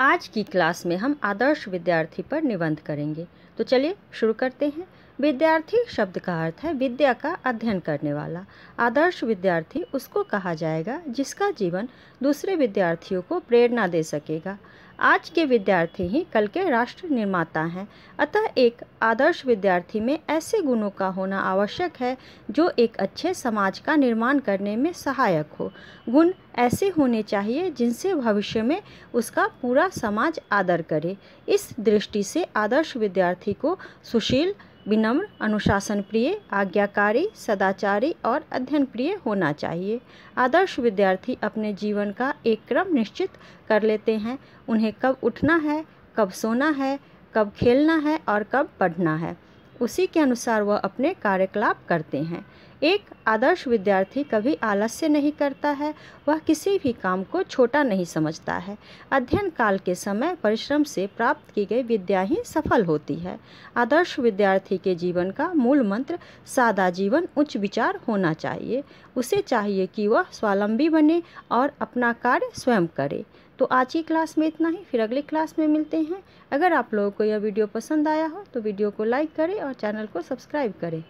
आज की क्लास में हम आदर्श विद्यार्थी पर निबंध करेंगे तो चलिए शुरू करते हैं विद्यार्थी शब्द का अर्थ है विद्या का अध्ययन करने वाला आदर्श विद्यार्थी उसको कहा जाएगा जिसका जीवन दूसरे विद्यार्थियों को प्रेरणा दे सकेगा आज के विद्यार्थी ही कल के राष्ट्र निर्माता हैं अतः एक आदर्श विद्यार्थी में ऐसे गुणों का होना आवश्यक है जो एक अच्छे समाज का निर्माण करने में सहायक हो गुण ऐसे होने चाहिए जिनसे भविष्य में उसका पूरा समाज आदर करे इस दृष्टि से आदर्श विद्यार्थी को सुशील विनम्र अनुशासन प्रिय आज्ञाकारी सदाचारी और अध्ययन प्रिय होना चाहिए आदर्श विद्यार्थी अपने जीवन का एक क्रम निश्चित कर लेते हैं उन्हें कब उठना है कब सोना है कब खेलना है और कब पढ़ना है उसी के अनुसार वह अपने कार्यकलाप करते हैं एक आदर्श विद्यार्थी कभी आलस्य नहीं करता है वह किसी भी काम को छोटा नहीं समझता है अध्ययन काल के समय परिश्रम से प्राप्त की गई विद्या ही सफल होती है आदर्श विद्यार्थी के जीवन का मूल मंत्र सादा जीवन उच्च विचार होना चाहिए उसे चाहिए कि वह स्वावलंबी बने और अपना कार्य स्वयं करे तो आज की क्लास में इतना ही फिर अगली क्लास में मिलते हैं अगर आप लोगों को यह वीडियो पसंद आया हो तो वीडियो को लाइक करें और चैनल को सब्सक्राइब करें